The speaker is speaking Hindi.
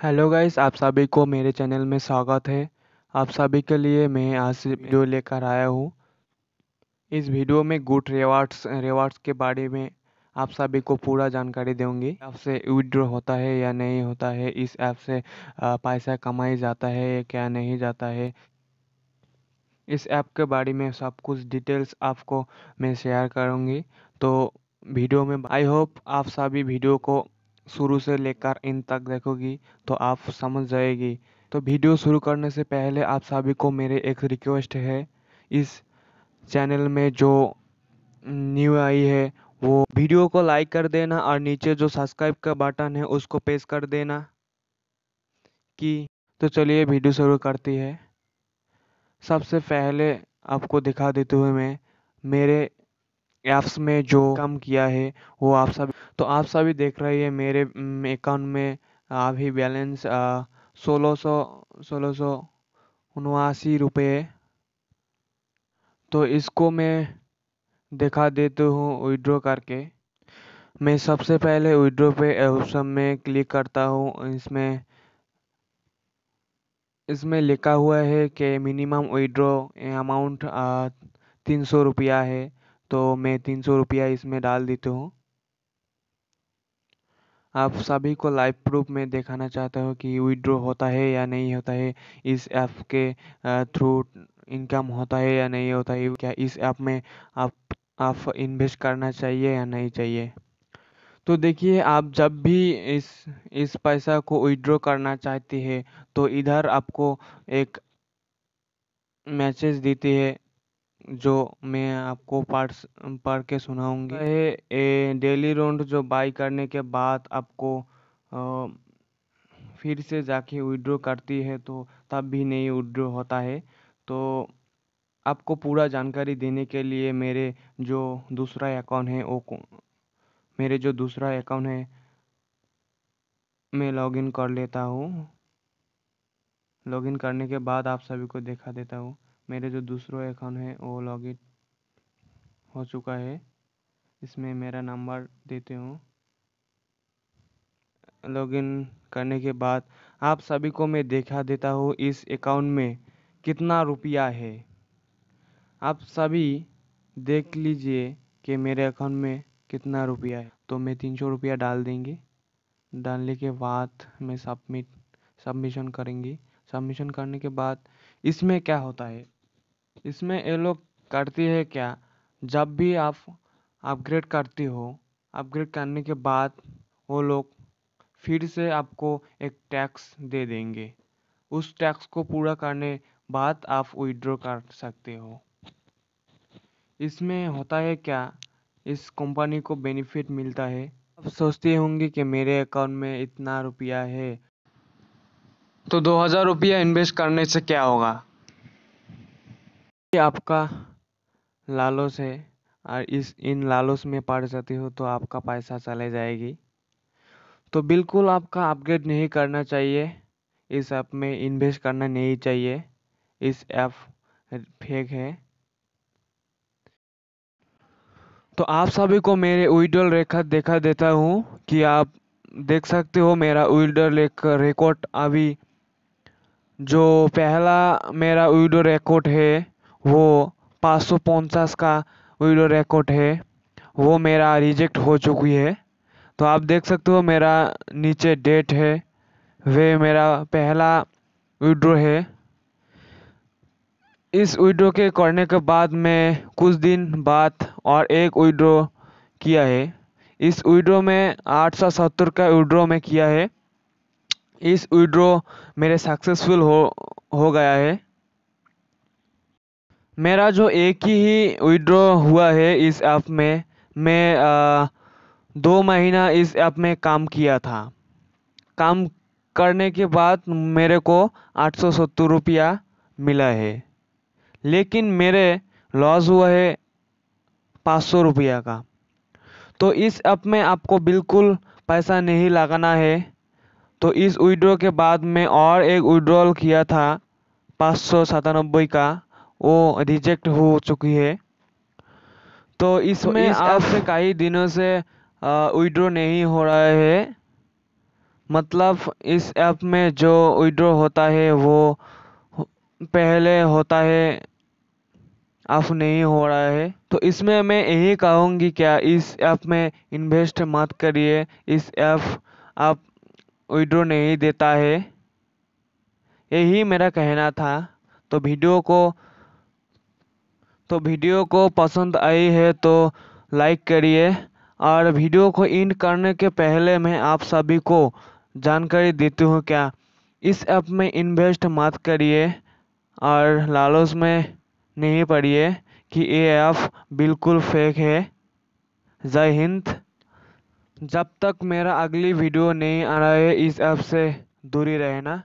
हेलो गाइस आप सभी को मेरे चैनल में स्वागत है आप सभी के लिए मैं आज से वीडियो लेकर आया हूँ इस वीडियो में गुड रिवार्ड्स रिवार्ड्स के बारे में आप सभी को पूरा जानकारी देंगी आपसे विड्रॉ होता है या नहीं होता है इस ऐप से पैसा कमाई जाता है या क्या नहीं जाता है इस ऐप के बारे में सब कुछ डिटेल्स आपको मैं शेयर करूँगी तो वीडियो में आई होप आप सभी वीडियो को शुरू से लेकर इन तक देखोगी तो आप समझ जाएगी तो वीडियो शुरू करने से पहले आप सभी को मेरे एक रिक्वेस्ट है इस चैनल में जो न्यू आई है वो वीडियो को लाइक कर देना और नीचे जो सब्सक्राइब का बटन है उसको प्रेस कर देना कि तो चलिए वीडियो शुरू करती है सबसे पहले आपको दिखा देते हुए मैं मेरे ऐप्स में जो काम किया है वो आप सब तो आप सभी देख रहे हैं मेरे अकाउंट में अभी बैलेंस सोलह सौ सोलह सौ उनवासी रुपये तो इसको मैं दिखा देता हूँ विड्रॉ करके मैं सबसे पहले विड्रो पे ऑप्शन में क्लिक करता हूँ इसमें इसमें लिखा हुआ है कि मिनिमम विड्रो अमाउंट तीन सौ रुपया है तो मैं तीन सौ रुपया इसमें डाल देता हूँ आप सभी को लाइव प्रूफ में दिखाना चाहता हूँ कि विड्रॉ होता है या नहीं होता है इस ऐप के थ्रू इनकम होता है या नहीं होता है क्या इस ऐप में आप आप इन्वेस्ट करना चाहिए या नहीं चाहिए तो देखिए आप जब भी इस इस पैसा को विड्रॉ करना चाहती है तो इधर आपको एक मैसेज देती है जो मैं आपको पार्ट पढ़ के सुनाऊंगी है डेली राउंड जो बाई करने के बाद आपको आ, फिर से जाके विड्रो करती है तो तब भी नहीं विड्रो होता है तो आपको पूरा जानकारी देने के लिए मेरे जो दूसरा अकाउंट है वो मेरे जो दूसरा अकाउंट है मैं लॉगिन कर लेता हूँ लॉगिन करने के बाद आप सभी को देखा देता हूँ मेरे जो दूसरा अकाउंट है वो लॉग इन हो चुका है इसमें मेरा नंबर देते हूँ लॉग इन करने के बाद आप सभी को मैं देखा देता हूँ इस अकाउंट में कितना रुपया है आप सभी देख लीजिए कि मेरे अकाउंट में कितना रुपया है तो मैं तीन सौ रुपया डाल देंगे डालने के बाद मैं सबमिट सबमिशन करेंगी सबमिशन करने के बाद इसमें क्या होता है इसमें ये लोग करती है क्या जब भी आप अपग्रेड करती हो अपग्रेड करने के बाद वो लोग फिर से आपको एक टैक्स दे देंगे उस टैक्स को पूरा करने बाद आप विड्रॉ कर सकते हो इसमें होता है क्या इस कंपनी को बेनिफिट मिलता है आप सोचते होंगे कि मेरे अकाउंट में इतना रुपया है तो दो हज़ार रुपया इन्वेस्ट करने से क्या होगा आपका लालच है और इस इन लालच में पड़ जाती हो तो आपका पैसा चले जाएगी तो बिल्कुल आपका अपग्रेड नहीं करना चाहिए इस ऐप में इन्वेस्ट करना नहीं चाहिए इस ऐप फेक है तो आप सभी को मेरे विड्रॉल रेखा देखा देता हूँ कि आप देख सकते हो मेरा विड्रॉल रेकॉर्ड अभी जो पहला मेरा वीडियो रिकॉर्ड है वो पाँच सौ पचास का वीडियो रिकॉर्ड है वो मेरा रिजेक्ट हो चुकी है तो आप देख सकते हो मेरा नीचे डेट है वे मेरा पहला वीडियो है इस वीडियो के करने के बाद मैं कुछ दिन बाद और एक वीडियो किया है इस वीडियो में आठ सौ सत्तर का वीडियो में किया है इस विड्रो मेरे सक्सेसफुल हो हो गया है मेरा जो एक ही विड्रो हुआ है इस ऐप में मैं आ, दो महीना इस ऐप में काम किया था काम करने के बाद मेरे को आठ सौ सत्तर रुपया मिला है लेकिन मेरे लॉस हुआ है पाँच सौ रुपया का तो इस ऐप में आपको बिल्कुल पैसा नहीं लगाना है तो इस विड्रो के बाद में और एक विड्रॉल किया था पाँच सौ सतानबे का वो रिजेक्ट हो चुकी है तो, तो इसमें तो इस आज से कई दिनों से विड्रो नहीं हो रहा है मतलब इस ऐप में जो विड्रो होता है वो पहले होता है आप नहीं हो रहा है तो इसमें मैं यही कहूँगी क्या इस ऐप में इन्वेस्ट मत करिए इस ऐप आप विड्रो नहीं देता है यही मेरा कहना था तो वीडियो को तो वीडियो को पसंद आई है तो लाइक करिए और वीडियो को इन करने के पहले मैं आप सभी को जानकारी देती हूँ क्या इस ऐप में इन्वेस्ट मत करिए और लालच में नहीं पड़िए कि ये ऐप बिल्कुल फेक है जय हिंद जब तक मेरा अगली वीडियो नहीं आ रहा है इस ऐप से दूरी रहना